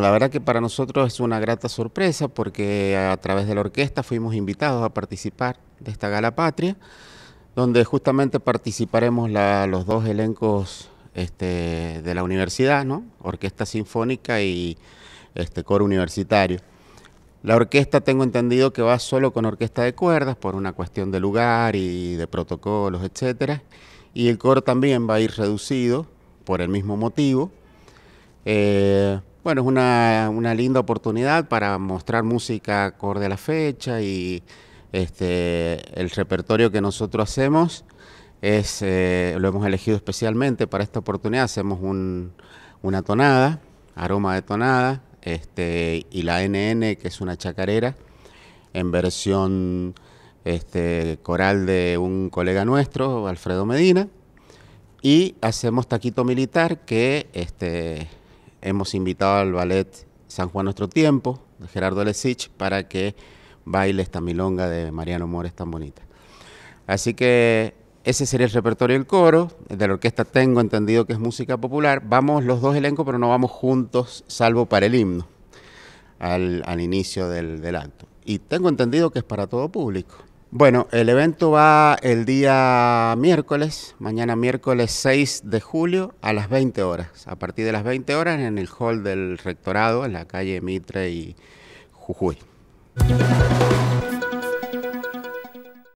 La verdad que para nosotros es una grata sorpresa porque a través de la orquesta fuimos invitados a participar de esta gala patria, donde justamente participaremos los dos elencos este, de la universidad, ¿no? Orquesta Sinfónica y este, Coro Universitario. La orquesta tengo entendido que va solo con orquesta de cuerdas por una cuestión de lugar y de protocolos, etcétera, y el coro también va a ir reducido por el mismo motivo. Eh, bueno, es una, linda oportunidad para mostrar música acorde a la fecha y este, el repertorio que nosotros hacemos es, eh, lo hemos elegido especialmente para esta oportunidad. Hacemos una tonada, aroma de tonada, este, y la NN, que es una chacarera, en versión este, coral de un colega nuestro, Alfredo Medina, y hacemos taquito militar, que este, hemos invitado al ballet San Juan Nuestro Tiempo, de Gerardo Lesich, para que baile esta milonga de Mariano Mores tan bonita. Así que ese sería el repertorio del coro. De la orquesta tengo entendido que es música popular. Vamos los dos elencos, pero no vamos juntos, salvo para el himno, al, inicio del, del acto. Y tengo entendido que es para todo público. Bueno, el evento va el día miércoles, mañana miércoles 6 de julio a las 20 horas. A partir de las 20 horas en el hall del rectorado, en la calle Mitre y Jujuy.